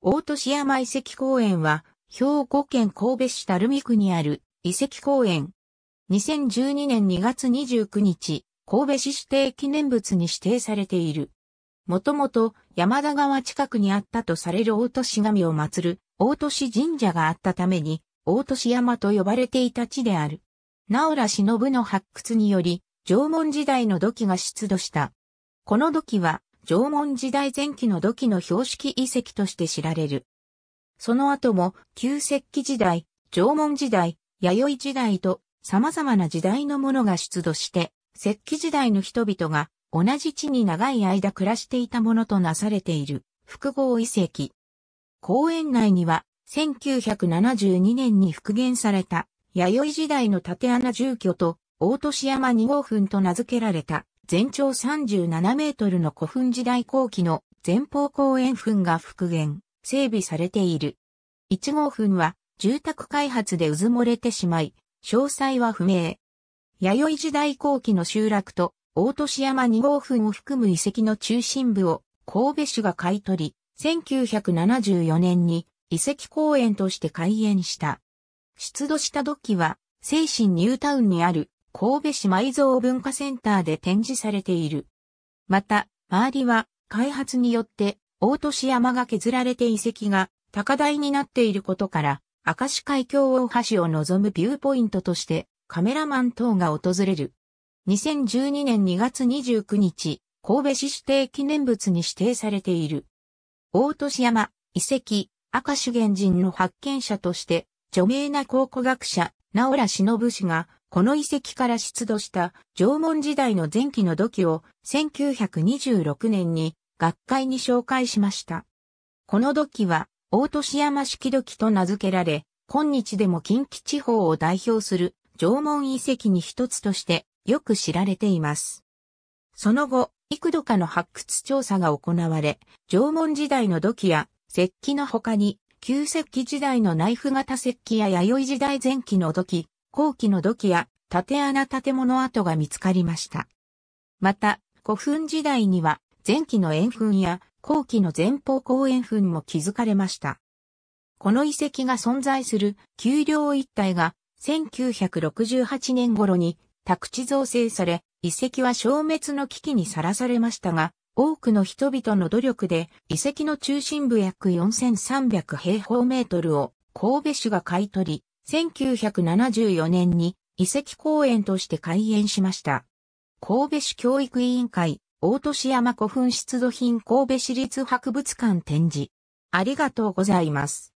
大都市山遺跡公園は、兵庫県神戸市垂水区にある遺跡公園。2012年2月29日、神戸市指定記念物に指定されている。もともと山田川近くにあったとされる大都市神を祀る大都市神社があったために、大都市山と呼ばれていた地である。直良忍の発掘により、縄文時代の土器が出土した。この土器は縄文時代前期の土器の標識遺跡として知られる。その後も、旧石器時代、縄文時代、弥生時代と様々な時代のものが出土して、石器時代の人々が同じ地に長い間暮らしていたものとなされている複合遺跡。公園内には1972年に復元された弥生時代の縦穴住居と大年山二号墳と名付けられた全長37メートルの古墳時代後期の前方後円墳が復元、整備されている。1号墳は住宅開発でうずもれてしまい、詳細は不明。弥生時代後期の集落と大都市山2号墳を含む遺跡の中心部を神戸市が買い取り、1974年に遺跡公園として開園した。出土した土器は、精神ニュータウンにある神戸市埋蔵文化センターで展示されている。また、周りは開発によって大都市山が削られて遺跡が高台になっていることから、明石海峡大橋を望むビューポイントとしてカメラマン等が訪れる。2012年2月29日、神戸市指定記念物に指定されている。大都市山、遺跡、明石原人の発見者として、著名な考古学者、直良忍氏が、この遺跡から出土した縄文時代の前期の土器を1926年に学会に紹介しました。この土器は大年山式土器と名付けられ、今日でも近畿地方を代表する縄文遺跡に一つとしてよく知られています。その後、幾度かの発掘調査が行われ、縄文時代の土器や石器の他に、旧石器時代のナイフ型石器や弥生時代前期の土器、後期の土器や縦穴建物跡が見つかりました。また、古墳時代には前期の円墳や後期の前方後円墳も築かれました。この遺跡が存在する丘陵一帯が1968年頃に宅地造成され、遺跡は消滅の危機にさらされましたが、多くの人々の努力で遺跡の中心部約4300平方メートルを神戸市が買い取り、1974年に遺跡公園として開園しました。神戸市教育委員会、大年山古墳出土品神戸市立博物館展示。ありがとうございます。